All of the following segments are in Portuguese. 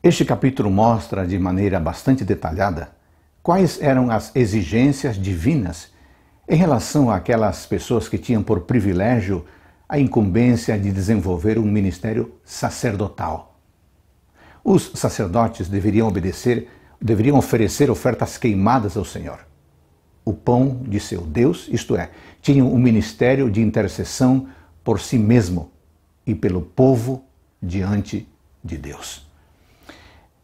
Este capítulo mostra de maneira bastante detalhada quais eram as exigências divinas em relação àquelas pessoas que tinham por privilégio a incumbência de desenvolver um ministério sacerdotal. Os sacerdotes deveriam obedecer, deveriam oferecer ofertas queimadas ao Senhor. O pão de seu Deus, isto é, tinham um ministério de intercessão por si mesmo e pelo povo diante de Deus.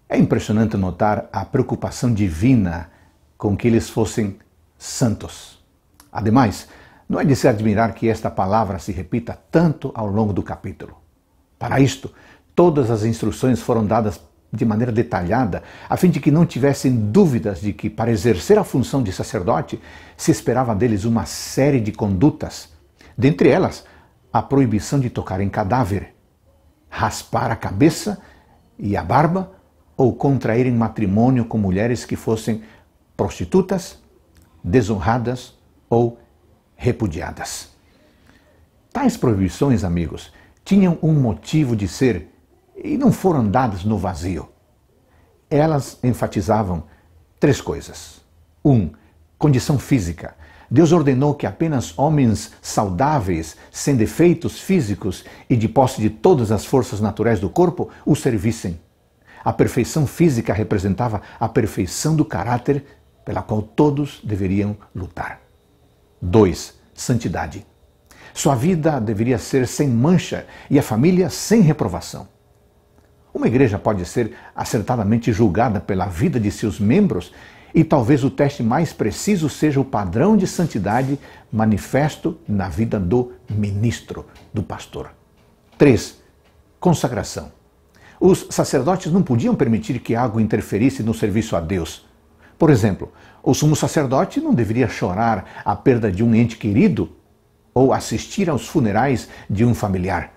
É impressionante notar a preocupação divina com que eles fossem santos. Ademais, não é de se admirar que esta palavra se repita tanto ao longo do capítulo. Para isto, todas as instruções foram dadas de maneira detalhada, a fim de que não tivessem dúvidas de que, para exercer a função de sacerdote, se esperava deles uma série de condutas, dentre elas a proibição de tocar em cadáver, raspar a cabeça e a barba ou contraírem matrimônio com mulheres que fossem prostitutas, desonradas ou repudiadas. Tais proibições, amigos, tinham um motivo de ser e não foram dadas no vazio. Elas enfatizavam três coisas. Um, condição física. Deus ordenou que apenas homens saudáveis, sem defeitos físicos e de posse de todas as forças naturais do corpo, o servissem a perfeição física representava a perfeição do caráter pela qual todos deveriam lutar. 2. Santidade. Sua vida deveria ser sem mancha e a família sem reprovação. Uma igreja pode ser acertadamente julgada pela vida de seus membros e talvez o teste mais preciso seja o padrão de santidade manifesto na vida do ministro, do pastor. 3. Consagração. Os sacerdotes não podiam permitir que algo interferisse no serviço a Deus. Por exemplo, o sumo sacerdote não deveria chorar a perda de um ente querido ou assistir aos funerais de um familiar.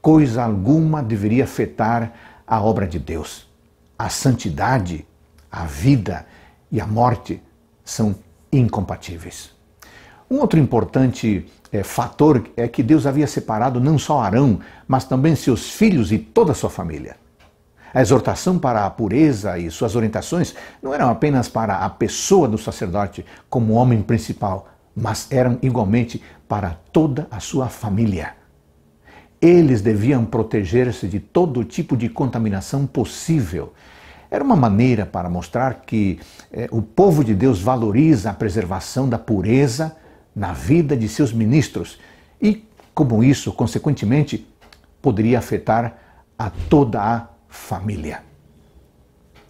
Coisa alguma deveria afetar a obra de Deus. A santidade, a vida e a morte são incompatíveis. Um outro importante é, fator é que Deus havia separado não só Arão, mas também seus filhos e toda a sua família. A exortação para a pureza e suas orientações não eram apenas para a pessoa do sacerdote como homem principal, mas eram igualmente para toda a sua família. Eles deviam proteger-se de todo tipo de contaminação possível. Era uma maneira para mostrar que é, o povo de Deus valoriza a preservação da pureza na vida de seus ministros e como isso, consequentemente, poderia afetar a toda a família.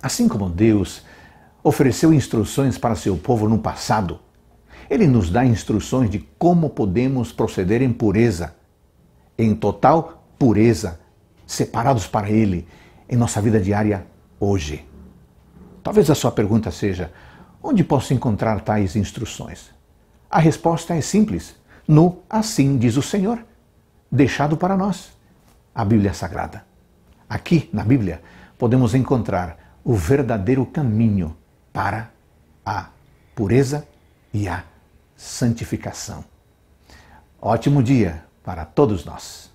Assim como Deus ofereceu instruções para seu povo no passado, ele nos dá instruções de como podemos proceder em pureza, em total pureza, separados para Ele, em nossa vida diária hoje. Talvez a sua pergunta seja: onde posso encontrar tais instruções? A resposta é simples: no Assim diz o Senhor, deixado para nós, a Bíblia Sagrada. Aqui, na Bíblia, podemos encontrar o verdadeiro caminho para a pureza e a santificação. Ótimo dia para todos nós!